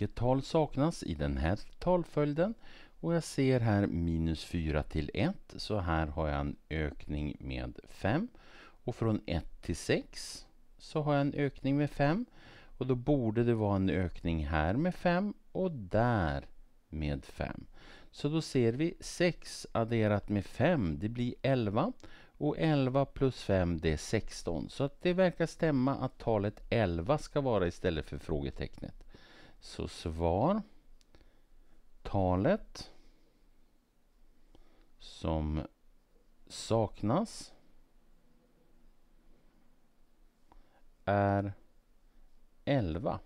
vilket tal saknas i den här talföljden. Och jag ser här minus 4 till 1, så här har jag en ökning med 5. Och från 1 till 6 så har jag en ökning med 5. Och då borde det vara en ökning här med 5 och där med 5. Så då ser vi 6 adderat med 5, det blir 11. Och 11 plus 5 det är 16. Så att det verkar stämma att talet 11 ska vara istället för frågetecknet. Så svar talet som saknas är 11.